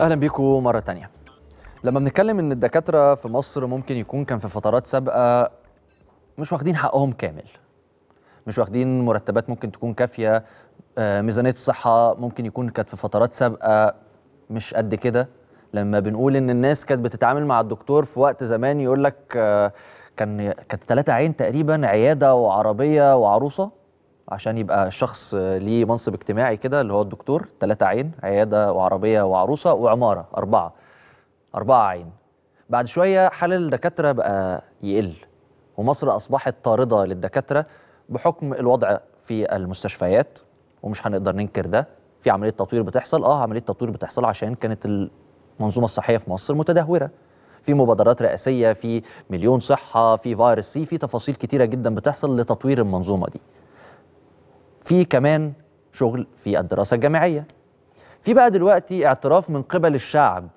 اهلا بيكم مره تانية لما بنتكلم ان الدكاتره في مصر ممكن يكون كان في فترات سابقه مش واخدين حقهم كامل مش واخدين مرتبات ممكن تكون كافيه آه، ميزانيه الصحه ممكن يكون كانت في فترات سابقه مش قد كده لما بنقول ان الناس كانت بتتعامل مع الدكتور في وقت زمان يقول لك آه، كان كانت ثلاثة عين تقريبا عياده وعربيه وعروسه عشان يبقى الشخص آه، ليه منصب اجتماعي كده اللي هو الدكتور ثلاثة عين عيادة وعربية وعروسة وعمارة أربعة أربعة عين بعد شوية حال الدكاترة بقى يقل ومصر أصبحت طاردة للدكاترة بحكم الوضع في المستشفيات ومش هنقدر ننكر ده في عملية تطوير بتحصل اه عملية تطوير بتحصل عشان كانت المنظومة الصحية في مصر متدهورة في مبادرات رئاسية في مليون صحة في فيروس سي في تفاصيل كتيرة جدا بتحصل لتطوير المنظومة دي في كمان شغل في الدراسة الجامعية في بقى دلوقتي اعتراف من قبل الشعب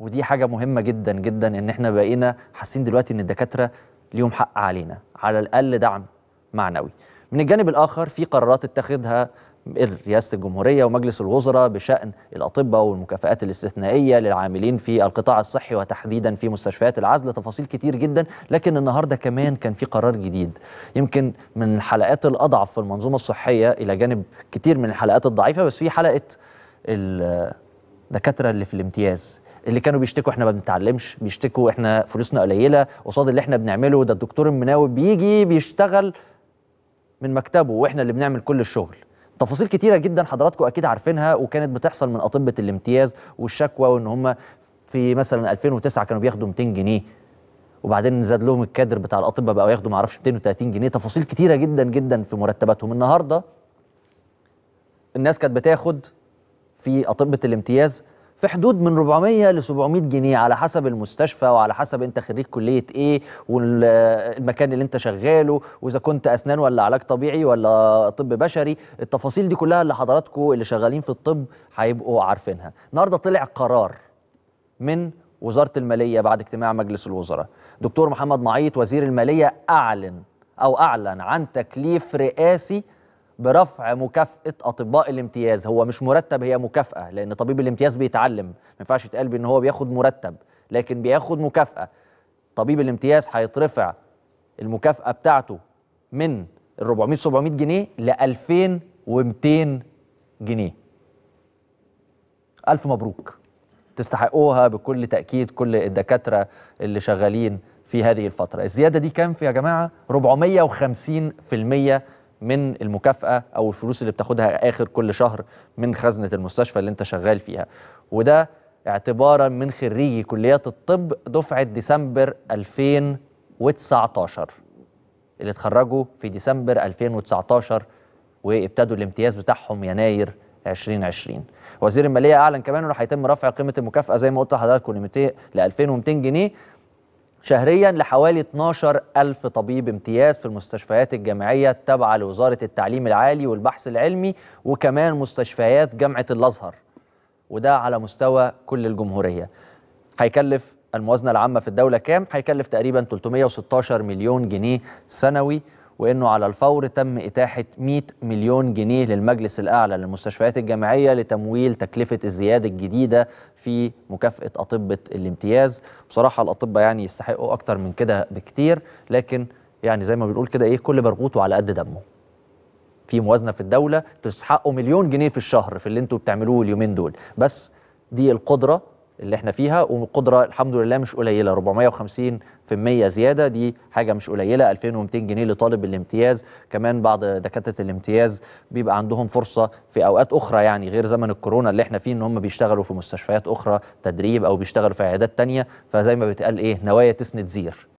ودي حاجة مهمة جدا جدا ان احنا بقينا حاسين دلوقتي ان الدكاترة ليهم حق علينا على الأقل دعم معنوي من الجانب الآخر في قرارات اتخذها رئاسه الجمهوريه ومجلس الوزراء بشان الاطباء والمكافئات الاستثنائيه للعاملين في القطاع الصحي وتحديدا في مستشفيات العزل تفاصيل كتير جدا لكن النهارده كمان كان في قرار جديد يمكن من الحلقات الاضعف في المنظومه الصحيه الى جانب كتير من الحلقات الضعيفه بس في حلقه الدكاتره اللي في الامتياز اللي كانوا بيشتكوا احنا ما بنتعلمش بيشتكوا احنا فلوسنا قليله قصاد اللي احنا بنعمله ده الدكتور المناوب بيجي بيشتغل من مكتبه واحنا اللي بنعمل كل الشغل تفاصيل كتيره جدا حضراتكم اكيد عارفينها وكانت بتحصل من اطباء الامتياز والشكوى وان هم في مثلا 2009 كانوا بياخدوا 200 جنيه وبعدين زاد لهم الكادر بتاع الاطباء بقوا ياخدوا معرفش 230 جنيه تفاصيل كتيره جدا جدا في مرتباتهم النهارده الناس كانت بتاخد في اطباء الامتياز في حدود من 400 ل 700 جنيه على حسب المستشفى وعلى حسب انت خريج كليه ايه والمكان اللي انت شغاله واذا كنت اسنان ولا علاج طبيعي ولا طب بشري التفاصيل دي كلها اللي حضراتكم اللي شغالين في الطب هيبقوا عارفينها النهارده طلع قرار من وزاره الماليه بعد اجتماع مجلس الوزراء دكتور محمد معيط وزير الماليه اعلن او اعلن عن تكليف رئاسي برفع مكافاه اطباء الامتياز هو مش مرتب هي مكافاه لان طبيب الامتياز بيتعلم ما ينفعش يتقال بان هو بياخد مرتب لكن بياخد مكافاه طبيب الامتياز هيترفع المكافاه بتاعته من ال 400 700 جنيه ل 2200 جنيه الف مبروك تستحقوها بكل تاكيد كل الدكاتره اللي شغالين في هذه الفتره الزياده دي كام في يا جماعه 450% من المكافاه او الفلوس اللي بتاخدها اخر كل شهر من خزنه المستشفى اللي انت شغال فيها وده اعتبارا من خريجي كليات الطب دفعه ديسمبر 2019 اللي اتخرجوا في ديسمبر 2019 وابتدوا الامتياز بتاعهم يناير 2020 وزير الماليه اعلن كمان انه هيتم رفع قيمه المكافاه زي ما قلت لحضراتكم ل 2200 جنيه شهريا لحوالي 12 ألف طبيب امتياز في المستشفيات الجامعية التابعة لوزارة التعليم العالي والبحث العلمي وكمان مستشفيات جامعة الأزهر وده على مستوى كل الجمهورية هيكلف الموازنة العامة في الدولة كام؟ هيكلف تقريبا 316 مليون جنيه سنوي وانه على الفور تم اتاحه 100 مليون جنيه للمجلس الاعلى للمستشفيات الجامعيه لتمويل تكلفه الزياده الجديده في مكافاه اطباء الامتياز بصراحه الاطباء يعني يستحقوا اكتر من كده بكتير لكن يعني زي ما بنقول كده ايه كل برغوته على قد دمه في موازنه في الدوله تستحقوا مليون جنيه في الشهر في اللي انتوا بتعملوه اليومين دول بس دي القدره اللي احنا فيها وقدره الحمد لله مش قليله 450 في المية زيادة دي حاجة مش قليلة 2200 جنيه لطالب الامتياز كمان بعض دكاترة الامتياز بيبقى عندهم فرصة في أوقات أخرى يعني غير زمن الكورونا اللي احنا فيه إن هم بيشتغلوا في مستشفيات أخرى تدريب أو بيشتغلوا في عيادات تانية فزي ما بتقال إيه نوايا تسند زير